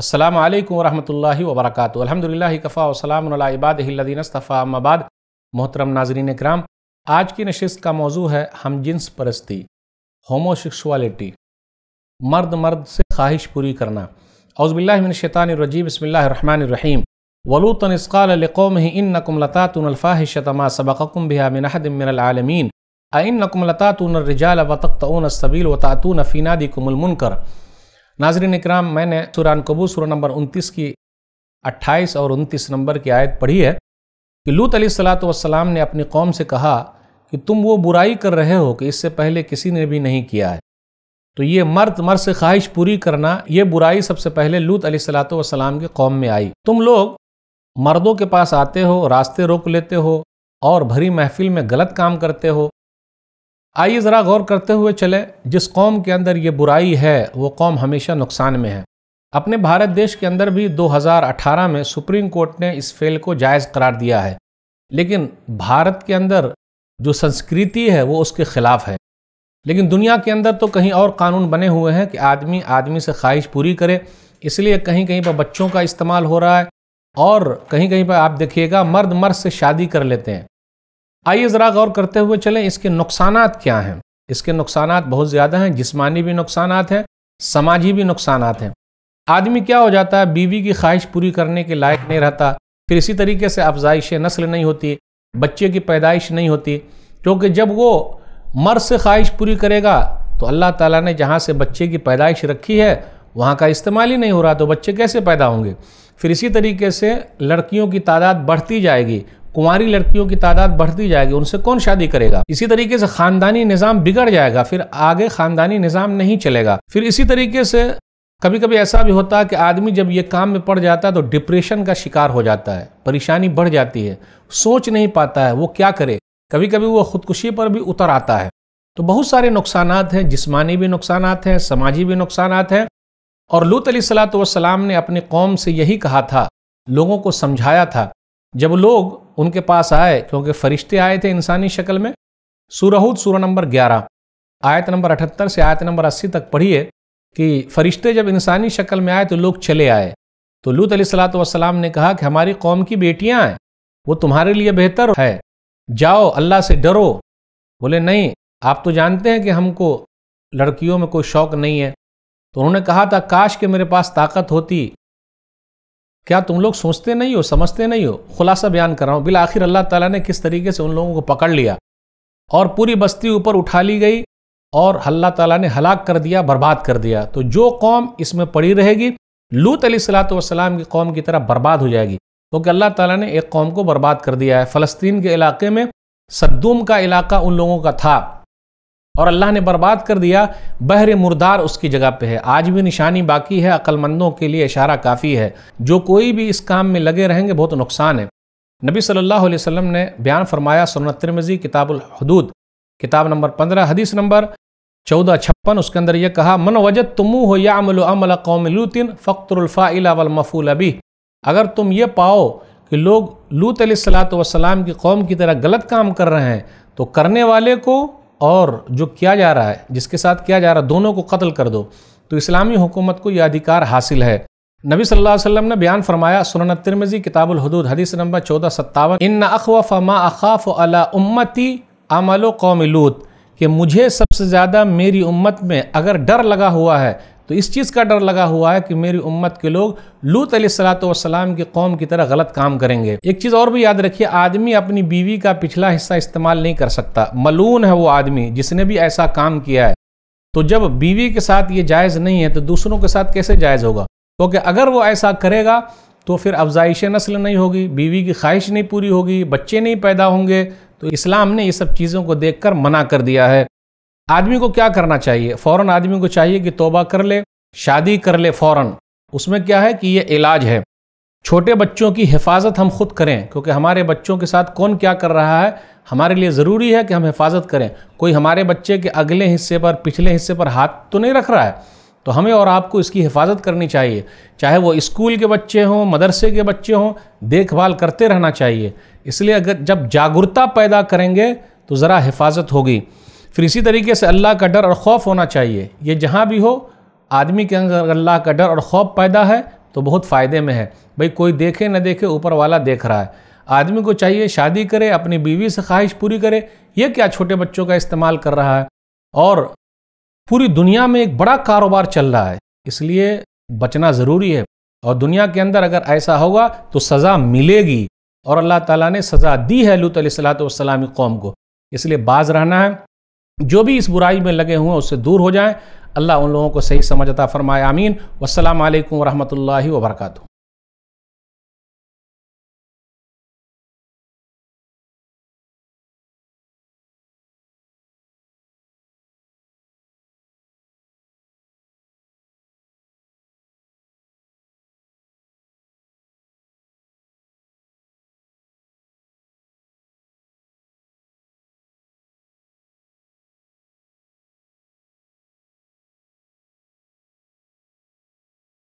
السلام علیکم ورحمۃ اللہ وبرکاتہ الحمد للہ کفا وسلام اللہ عباد الدین اصطفیٰ مباد محترم ناظرین اکرام آج کی نشست کا موضوع ہے ہم جنس پرستی ہومو شکشوالیٹی مرد مرد سے خواہش پوری کرنا اعوذ باللہ من الشیطان الرجیم بسم اللہ الرحمن الرحیم ولوطن اسقال لقومه انکم لتاتون الفاحشة ما سبقکم بها من احد من العالمین اینکم لتاتون الرجال وتقطعون السبیل وتاتون فی نادکم المنکر ناظرین اکرام میں نے سوران کبو سورہ نمبر انتیس کی اٹھائیس اور انتیس نمبر کی آیت پڑھی ہے کہ لوت علیہ السلام نے اپنی قوم سے کہا کہ تم وہ برائی کر رہے ہو کہ اس سے پہلے کسی نے بھی نہیں کیا ہے تو یہ مرد مرد سے خواہش پوری کرنا یہ برائی سب سے پہلے لوت علیہ السلام کی قوم میں آئی تم لوگ مردوں کے پاس آتے ہو راستے روک لیتے ہو اور بھری محفل میں غلط کام کرتے ہو آئیے ذرا غور کرتے ہوئے چلے جس قوم کے اندر یہ برائی ہے وہ قوم ہمیشہ نقصان میں ہے اپنے بھارت دیش کے اندر بھی دو ہزار اٹھارہ میں سپریم کورٹ نے اس فیل کو جائز قرار دیا ہے لیکن بھارت کے اندر جو سنسکرتی ہے وہ اس کے خلاف ہے لیکن دنیا کے اندر تو کہیں اور قانون بنے ہوئے ہیں کہ آدمی آدمی سے خواہش پوری کرے اس لیے کہیں کہیں پر بچوں کا استعمال ہو رہا ہے اور کہیں کہیں پر آپ دیکھیے گا مرد مرد سے شادی کر لیتے ہیں آئیے ذرا غور کرتے ہوئے چلیں اس کے نقصانات کیا ہیں اس کے نقصانات بہت زیادہ ہیں جسمانی بھی نقصانات ہیں سماجی بھی نقصانات ہیں آدمی کیا ہو جاتا ہے بیوی کی خواہش پوری کرنے کے لائق نہیں رہتا پھر اسی طریقے سے افزائش نسل نہیں ہوتی بچے کی پیدائش نہیں ہوتی کیونکہ جب وہ مرض خواہش پوری کرے گا تو اللہ تعالیٰ نے جہاں سے بچے کی پیدائش رکھی ہے وہاں کا استعمال ہی نہیں ہو رہا تو بچے کیسے پیدا ہوں گے پھر اسی طریقے سے لڑکیوں کی تعداد بڑھتی جائے گی کنواری لڑکیوں کی تعداد بڑھتی جائے گی ان سے کون شادی کرے گا اسی طریقے سے خاندانی نظام بگڑ جائے گا پھر آگے خاندانی نظام نہیں چلے گا پھر اسی طریقے سے کبھی کبھی ایسا بھی ہوتا ہے کہ آدمی جب یہ کام میں پڑ جاتا ہے تو ڈپریشن کا شکار ہو جاتا ہے پریشانی بڑھ جاتی ہے سوچ نہیں پاتا ہے وہ کیا کرے کبھی کبھی وہ خودکشی پر بھی اتر آتا ہے تو بہت سارے نقصانات ہیں جسمانی بھی نقصانات ہیں سماجی بھی نقصانات ہیں اور لط علیہ صلاح والسلام السلام نے اپنی قوم سے یہی کہا تھا لوگوں کو سمجھایا تھا جب لوگ ان کے پاس آئے کیونکہ فرشتے آئے تھے انسانی شکل میں سورہود سورہ نمبر گیارہ آیت نمبر اٹھتر سے آیت نمبر اسی تک پڑھیے کہ فرشتے جب انسانی شکل میں آئے تو لوگ چلے آئے تو لوت علیہ السلاۃ والسلام نے کہا کہ ہماری قوم کی بیٹیاں ہیں وہ تمہارے لیے بہتر ہے جاؤ اللہ سے ڈرو بولے نہیں آپ تو جانتے ہیں کہ ہم کو لڑکیوں میں کوئی شوق نہیں ہے تو انہوں نے کہا تھا کاش کہ میرے پاس طاقت ہوتی کیا تم لوگ سوچتے نہیں ہو سمجھتے نہیں ہو خلاصہ بیان کر رہا ہوں بالآخر اللہ تعالیٰ نے کس طریقے سے ان لوگوں کو پکڑ لیا اور پوری بستی اوپر اٹھا لی گئی اور اللہ تعالیٰ نے ہلاک کر دیا برباد کر دیا تو جو قوم اس میں پڑی رہے گی لوت علیہ الصلاۃ والسلام کی قوم کی طرح برباد ہو جائے گی کیونکہ اللہ تعالیٰ نے ایک قوم کو برباد کر دیا ہے فلسطین کے علاقے میں صدوم کا علاقہ ان لوگوں کا تھا اور اللہ نے برباد کر دیا بحر مردار اس کی جگہ پہ ہے آج بھی نشانی باقی ہے مندوں کے لیے اشارہ کافی ہے جو کوئی بھی اس کام میں لگے رہیں گے بہت نقصان ہے نبی صلی اللہ علیہ وسلم نے بیان فرمایا سنت ترمزی کتاب الحدود کتاب نمبر پندرہ حدیث نمبر چودہ چھپن اس کے اندر یہ کہا من وجد تمو ہو یا عمل قوم لوتن فقتر الفا والمفول ابھی اگر تم یہ پاؤ کہ لوگ لوت علیہ السلاۃ والسلام کی قوم کی طرح غلط کام کر رہے ہیں تو کرنے والے کو اور جو کیا جا رہا ہے جس کے ساتھ کیا جا رہا ہے دونوں کو قتل کر دو تو اسلامی حکومت کو یہ ادھیکار حاصل ہے نبی صلی اللہ علیہ وسلم نے بیان فرمایا سنن ترمزی کتاب الحدود حدیث نمبر چودہ ستاون ما اخاف علی امتی عمل و قوم لوت کہ مجھے سب سے زیادہ میری امت میں اگر ڈر لگا ہوا ہے تو اس چیز کا ڈر لگا ہوا ہے کہ میری امت کے لوگ لوت علیہ السلاۃ والسلام کی قوم کی طرح غلط کام کریں گے ایک چیز اور بھی یاد رکھیے آدمی اپنی بیوی کا پچھلا حصہ استعمال نہیں کر سکتا ملون ہے وہ آدمی جس نے بھی ایسا کام کیا ہے تو جب بیوی کے ساتھ یہ جائز نہیں ہے تو دوسروں کے ساتھ کیسے جائز ہوگا کیونکہ اگر وہ ایسا کرے گا تو پھر افزائش نسل نہیں ہوگی بیوی کی خواہش نہیں پوری ہوگی بچے نہیں پیدا ہوں گے تو اسلام نے یہ سب چیزوں کو دیکھ کر منع کر دیا ہے آدمی کو کیا کرنا چاہیے فوراً آدمی کو چاہیے کہ توبہ کر لے شادی کر لے فوراً اس میں کیا ہے کہ یہ علاج ہے چھوٹے بچوں کی حفاظت ہم خود کریں کیونکہ ہمارے بچوں کے ساتھ کون کیا کر رہا ہے ہمارے لیے ضروری ہے کہ ہم حفاظت کریں کوئی ہمارے بچے کے اگلے حصے پر پچھلے حصے پر ہاتھ تو نہیں رکھ رہا ہے تو ہمیں اور آپ کو اس کی حفاظت کرنی چاہیے چاہے وہ اسکول کے بچے ہوں مدرسے کے بچے ہوں دیکھ بھال کرتے رہنا چاہیے اس لیے اگر جب جاگرتا پیدا کریں گے تو ذرا حفاظت ہوگی پھر اسی طریقے سے اللہ کا ڈر اور خوف ہونا چاہیے یہ جہاں بھی ہو آدمی کے اندر اللہ کا ڈر اور خوف پیدا ہے تو بہت فائدے میں ہے بھئی کوئی دیکھے نہ دیکھے اوپر والا دیکھ رہا ہے آدمی کو چاہیے شادی کرے اپنی بیوی سے خواہش پوری کرے یہ کیا چھوٹے بچوں کا استعمال کر رہا ہے اور پوری دنیا میں ایک بڑا کاروبار چل رہا ہے اس لیے بچنا ضروری ہے اور دنیا کے اندر اگر ایسا ہوگا تو سزا ملے گی اور اللہ تعالیٰ نے سزا دی ہے لوت علیہ السلاۃ والسلامی قوم کو اس لیے باز رہنا ہے جو بھی اس برائی میں لگے ہوئے ہیں اس سے دور ہو جائیں اللہ ان لوگوں کو صحیح سمجھتا فرمائے آمین والسلام علیکم ورحمۃ اللہ وبرکاتہ